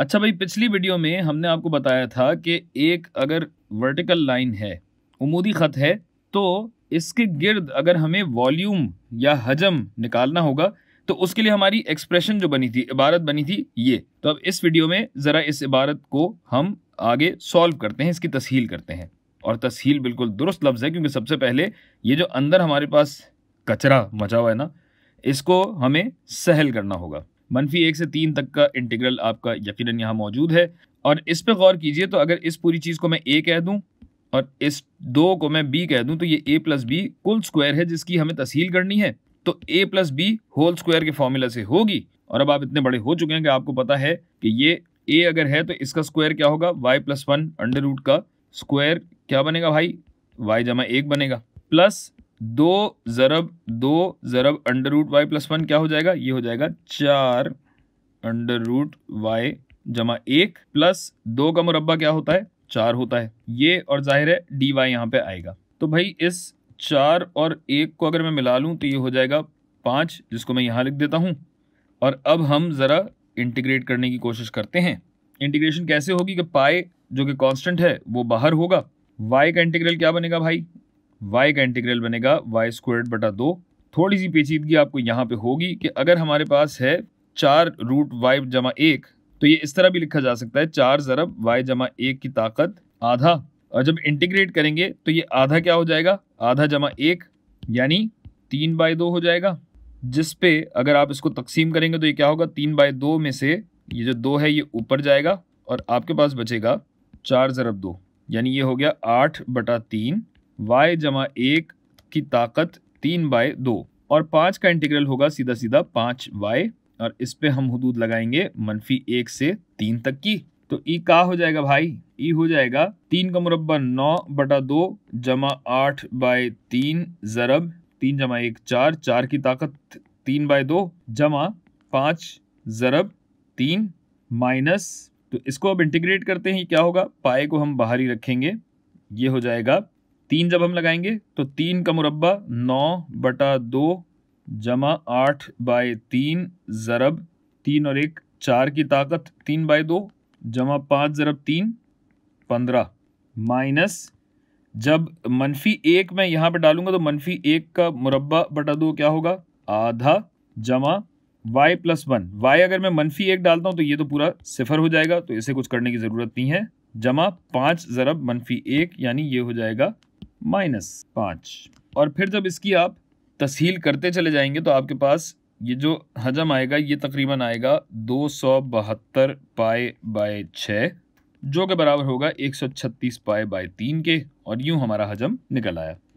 अच्छा भाई पिछली वीडियो में हमने आपको बताया था कि एक अगर वर्टिकल लाइन है उमूदी ख़त है तो इसके गिर्द अगर हमें वॉल्यूम या हजम निकालना होगा तो उसके लिए हमारी एक्सप्रेशन जो बनी थी इबारत बनी थी ये तो अब इस वीडियो में ज़रा इस इबारत को हम आगे सॉल्व करते हैं इसकी तस्हील करते हैं और तस्हील बिल्कुल दुरुस्त लफ्ज़ है क्योंकि सबसे पहले ये जो अंदर हमारे पास कचरा मचा हुआ है ना इसको हमें सहल करना होगा मनफी एक से तीन तक का इंटीग्रल आपका यकीनन यहाँ मौजूद है और इस पर गौर कीजिए तो अगर इस पूरी चीज़ को मैं ए कह दूँ और इस दो को मैं बी कह दूँ तो ये ए प्लस बी कुल स्क्वायर है जिसकी हमें तसील करनी है तो A plus B whole square के फॉर्मूला से होगी और अब आप इतने बड़े हो चुके हैं कि आपको पता है कि ये ए अगर है तो इसका स्क्वायर क्या होगा Y plus one under root का स्क्वायर क्या बनेगा भाई वाई जमा एक बनेगा प्लस दो ज़रब दो ज़रब under root Y plus one क्या हो जाएगा ये हो जाएगा चार अंडर रूट वाई जमा एक प्लस दो का मुरब्बा क्या होता है चार होता है ये और जाहिर है डी वाई यहाँ पे आएगा तो भाई इस चार और एक को अगर मैं मिला लूँ तो ये हो जाएगा पाँच जिसको मैं यहाँ लिख देता हूँ और अब हम ज़रा इंटीग्रेट करने की कोशिश करते हैं इंटीग्रेशन कैसे होगी कि पाए जो कि कॉन्स्टेंट है वो बाहर होगा वाई का इंटीग्रल क्या बनेगा भाई वाई का इंटीग्रल बनेगा वाई स्क्वायर बटा दो थोड़ी सी पेचीदगी आपको यहाँ पे होगी कि अगर हमारे पास है चार रूट वाई जमा एक तो ये इस तरह भी लिखा जा सकता है चार ज़रब वाई जमा एक की ताकत आधा और जब इंटीग्रेट करेंगे तो ये आधा क्या हो जाएगा आधा जमा एक यानी तीन बाय दो हो जाएगा जिस पे अगर आप इसको तकसीम करेंगे तो ये क्या होगा तीन बाय दो में से ये जो दो है ये ऊपर जाएगा और आपके पास बचेगा चार ज़रब दो यानी ये हो गया आठ बटा तीन वाई जमा एक की ताकत तीन बाय दो और पाँच का इंटीग्रल होगा सीधा सीधा पाँच वाई और इस पे हम हदूद लगाएंगे मनफी एक से तीन तक की तो ई का हो जाएगा भाई ई हो जाएगा तीन का मुरबा नौ बटा दो जमा आठ बाय तीन ज़रब तीन जमा एक चार चार की ताकत तीन बाय दो जमा पाँच ज़रब तीन माइनस तो इसको अब इंटीग्रेट करते हैं क्या होगा पाए को हम बाहर ही रखेंगे ये हो जाएगा तीन जब हम लगाएंगे तो तीन का मुरबा नौ बटा दो जमा आठ बाय तीन ज़रब तीन और एक चार की ताकत तीन बाय दो जमा पाँच ज़रब तीन पंद्रह माइनस जब मनफी एक मैं यहाँ पे डालूंगा तो मनफी एक का मुरबा बटा दो क्या होगा आधा जमा वाई प्लस वन वाई अगर मैं मनफी एक डालता हूँ तो ये तो पूरा सिफर हो जाएगा तो इसे कुछ करने की ज़रूरत नहीं है जमा पाँच ज़रब मनफी एक यानी ये हो जाएगा माइनस पाँच और फिर जब इसकी आप तसील करते चले जाएंगे तो आपके पास ये जो हजम आएगा ये तकरीबन आएगा दो सौ बहत्तर पाए बाय छः जो के बराबर होगा एक सौ छत्तीस पाए बाय तीन के और यूँ हमारा हजम निकल आया